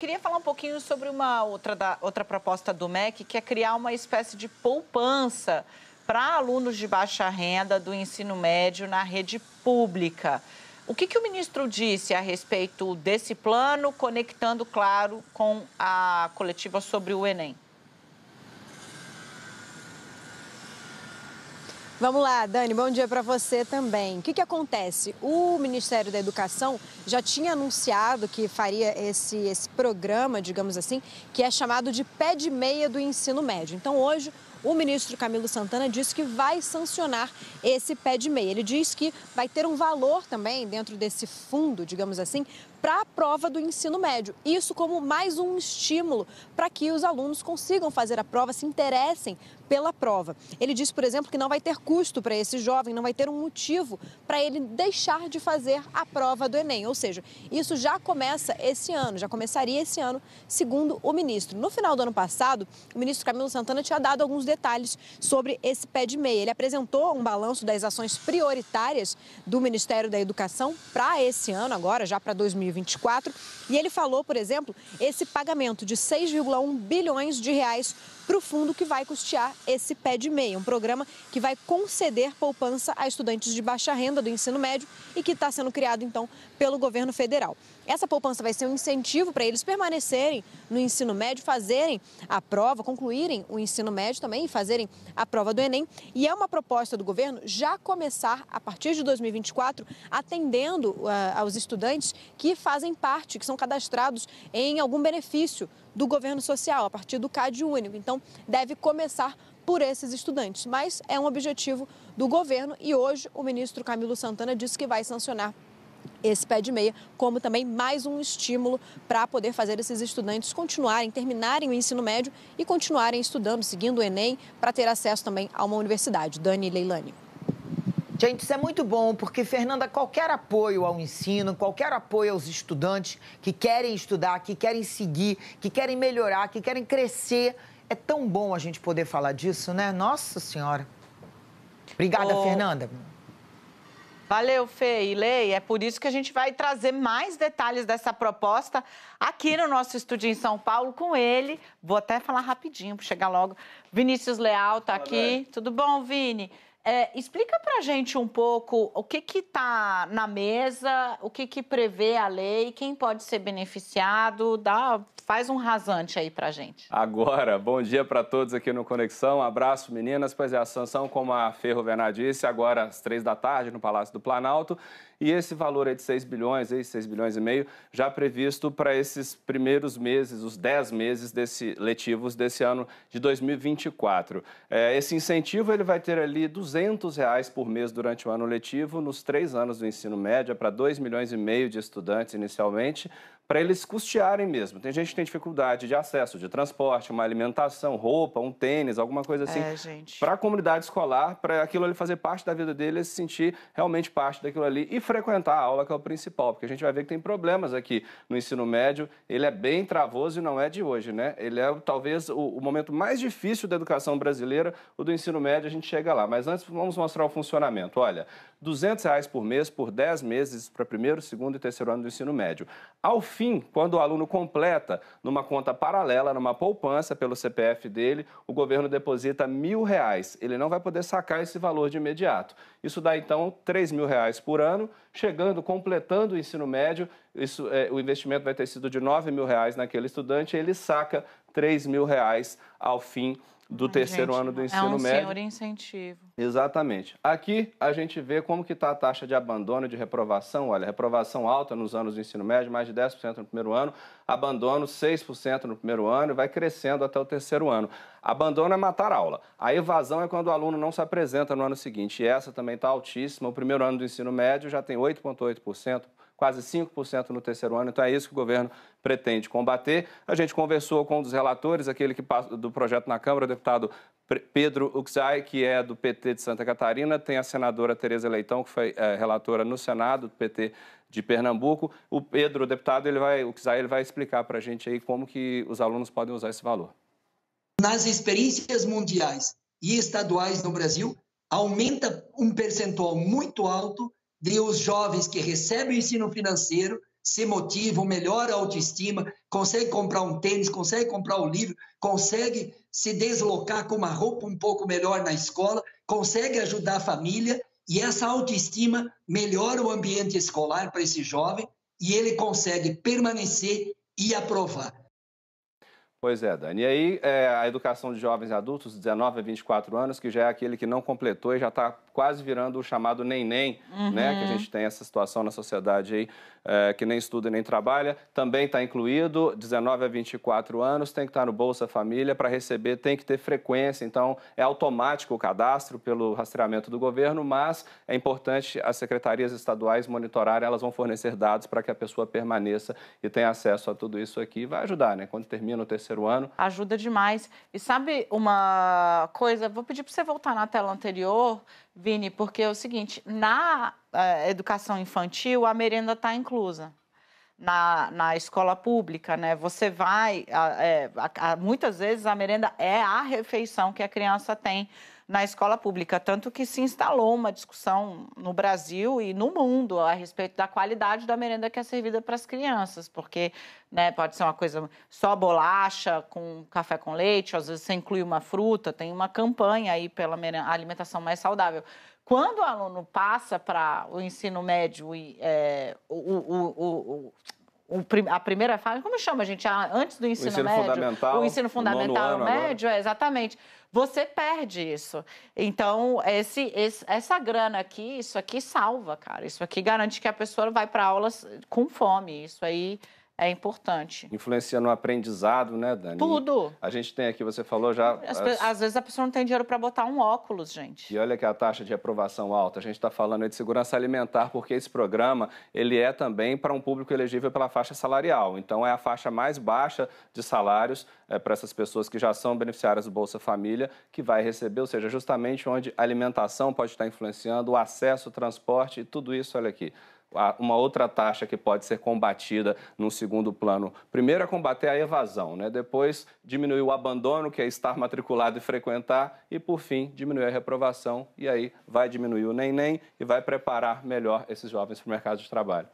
Queria falar um pouquinho sobre uma outra, da, outra proposta do MEC, que é criar uma espécie de poupança para alunos de baixa renda do ensino médio na rede pública. O que, que o ministro disse a respeito desse plano, conectando, claro, com a coletiva sobre o Enem? Vamos lá, Dani, bom dia para você também. O que, que acontece? O Ministério da Educação já tinha anunciado que faria esse, esse programa, digamos assim, que é chamado de pé de meia do ensino médio. Então, hoje, o ministro Camilo Santana disse que vai sancionar esse pé de meia. Ele diz que vai ter um valor também dentro desse fundo, digamos assim, para a prova do ensino médio. Isso como mais um estímulo para que os alunos consigam fazer a prova, se interessem pela prova. Ele disse, por exemplo, que não vai ter custo para esse jovem, não vai ter um motivo para ele deixar de fazer a prova do Enem. Ou seja, isso já começa esse ano, já começaria esse ano, segundo o ministro. No final do ano passado, o ministro Camilo Santana tinha dado alguns detalhes sobre esse pé de meia. Ele apresentou um balanço das ações prioritárias do Ministério da Educação para esse ano, agora já para 2024, e ele falou, por exemplo, esse pagamento de 6,1 bilhões de reais para o fundo que vai custear esse pé de meia, um programa que vai conceder poupança a estudantes de baixa renda do ensino médio e que está sendo criado então pelo governo federal. Essa poupança vai ser um incentivo para eles permanecerem no ensino médio, fazerem a prova, concluírem o ensino médio também fazerem a prova do Enem. E é uma proposta do governo já começar a partir de 2024 atendendo uh, aos estudantes que fazem parte, que são cadastrados em algum benefício do governo social, a partir do CAD único. Então, deve começar por esses estudantes, mas é um objetivo do governo e hoje o ministro Camilo Santana disse que vai sancionar esse pé de meia, como também mais um estímulo para poder fazer esses estudantes continuarem, terminarem o ensino médio e continuarem estudando, seguindo o Enem, para ter acesso também a uma universidade. Dani Leilani. Gente, isso é muito bom, porque, Fernanda, qualquer apoio ao ensino, qualquer apoio aos estudantes que querem estudar, que querem seguir, que querem melhorar, que querem crescer, é tão bom a gente poder falar disso, né? Nossa Senhora. Obrigada, oh. Fernanda. Valeu, Fê e Lei. É por isso que a gente vai trazer mais detalhes dessa proposta aqui no nosso estúdio em São Paulo com ele. Vou até falar rapidinho para chegar logo. Vinícius Leal está aqui. Tudo bom, Vini? É, explica para gente um pouco o que está na mesa, o que, que, prevê a lei, quem pode ser beneficiado, dá, faz um rasante aí para gente. Agora, bom dia para todos aqui no Conexão, abraço meninas, pois é, a sanção, como a Ferro Bernard disse, agora às três da tarde no Palácio do Planalto. E esse valor é de 6 bilhões, 6 bilhões e meio, já previsto para esses primeiros meses, os 10 meses desse, letivos desse ano de 2024. É, esse incentivo ele vai ter ali R$ 200 reais por mês durante o ano letivo, nos três anos do ensino médio, é para 2 milhões e meio de estudantes inicialmente, para eles custearem mesmo. Tem gente que tem dificuldade de acesso, de transporte, uma alimentação, roupa, um tênis, alguma coisa assim. É, gente. Para a comunidade escolar, para aquilo ali fazer parte da vida dele, se sentir realmente parte daquilo ali e frequentar a aula, que é o principal, porque a gente vai ver que tem problemas aqui no ensino médio. Ele é bem travoso e não é de hoje, né? Ele é talvez o, o momento mais difícil da educação brasileira, o do ensino médio, a gente chega lá. Mas antes, vamos mostrar o funcionamento. Olha, R$ reais por mês por 10 meses para primeiro, segundo e terceiro ano do ensino médio. Ao fim, quando o aluno completa numa conta paralela, numa poupança pelo CPF dele, o governo deposita mil reais. Ele não vai poder sacar esse valor de imediato. Isso dá então R$ mil reais por ano, chegando, completando o ensino médio, isso, é, o investimento vai ter sido de R$ mil reais naquele estudante, ele saca R$ mil reais ao fim do Ai, terceiro gente, ano do é ensino médio. É um médio. senhor incentivo. Exatamente. Aqui a gente vê como que está a taxa de abandono e de reprovação. Olha, reprovação alta nos anos do ensino médio, mais de 10% no primeiro ano, abandono 6% no primeiro ano e vai crescendo até o terceiro ano. Abandono é matar a aula. A evasão é quando o aluno não se apresenta no ano seguinte. E essa também está altíssima. O primeiro ano do ensino médio já tem 8,8% quase 5% no terceiro ano. Então é isso que o governo pretende combater. A gente conversou com um dos relatores, aquele que do projeto na Câmara, o deputado Pedro Uxai, que é do PT de Santa Catarina, tem a senadora Tereza Leitão, que foi é, relatora no Senado do PT de Pernambuco. O Pedro, o deputado, ele vai, o Uxai, ele vai explicar para a gente aí como que os alunos podem usar esse valor. Nas experiências mundiais e estaduais no Brasil, aumenta um percentual muito alto de os jovens que recebem o ensino financeiro se motivam, melhora a autoestima, consegue comprar um tênis, consegue comprar um livro, consegue se deslocar com uma roupa um pouco melhor na escola, consegue ajudar a família e essa autoestima melhora o ambiente escolar para esse jovem e ele consegue permanecer e aprovar. Pois é, Dani. E aí, é, a educação de jovens adultos, 19 a 24 anos, que já é aquele que não completou e já está quase virando o chamado neném, uhum. né? Que a uhum. gente tem essa situação na sociedade aí, é, que nem estuda e nem trabalha, também está incluído, 19 a 24 anos, tem que estar tá no Bolsa Família para receber, tem que ter frequência. Então, é automático o cadastro pelo rastreamento do governo, mas é importante as secretarias estaduais monitorarem, elas vão fornecer dados para que a pessoa permaneça e tenha acesso a tudo isso aqui. Vai ajudar, né? Quando termina o terceiro terceiro ano. Ajuda demais. E sabe uma coisa? Vou pedir para você voltar na tela anterior, Vini, porque é o seguinte: na uh, educação infantil, a merenda está inclusa. Na, na, escola pública, né? Você vai, a, é, a, a, muitas vezes a merenda é a refeição que a criança tem na escola pública. Tanto que se instalou uma discussão no Brasil e no mundo a respeito da qualidade da merenda que é servida para as crianças, porque né, pode ser uma coisa só bolacha com café com leite, às vezes você inclui uma fruta, tem uma campanha aí pela alimentação mais saudável. Quando o aluno passa para o ensino médio e é, o, o, o, a primeira fase, como chama, gente? Antes do ensino, o ensino médio. Fundamental, o ensino fundamental, médio, é, exatamente. Você perde isso. Então, esse, esse, essa grana aqui, isso aqui salva, cara. Isso aqui garante que a pessoa vai para aulas com fome. Isso aí é importante. Influencia no aprendizado, né, Dani? Tudo. A gente tem aqui, você falou já. As, as... Às vezes a pessoa não tem dinheiro para botar um óculos, gente. E olha que a taxa de aprovação alta. A gente está falando aí de segurança alimentar, porque esse programa ele é também para um público elegível pela faixa salarial. Então é a faixa mais baixa de salários é, para essas pessoas que já são beneficiárias do Bolsa Família que vai receber, ou seja, justamente onde a alimentação pode estar influenciando, o acesso, o transporte e tudo isso, olha aqui uma outra taxa que pode ser combatida num segundo plano. Primeiro é combater a evasão, né? depois diminuir o abandono, que é estar matriculado e frequentar, e por fim diminuir a reprovação, e aí vai diminuir o nem-nem e vai preparar melhor esses jovens para o mercado de trabalho.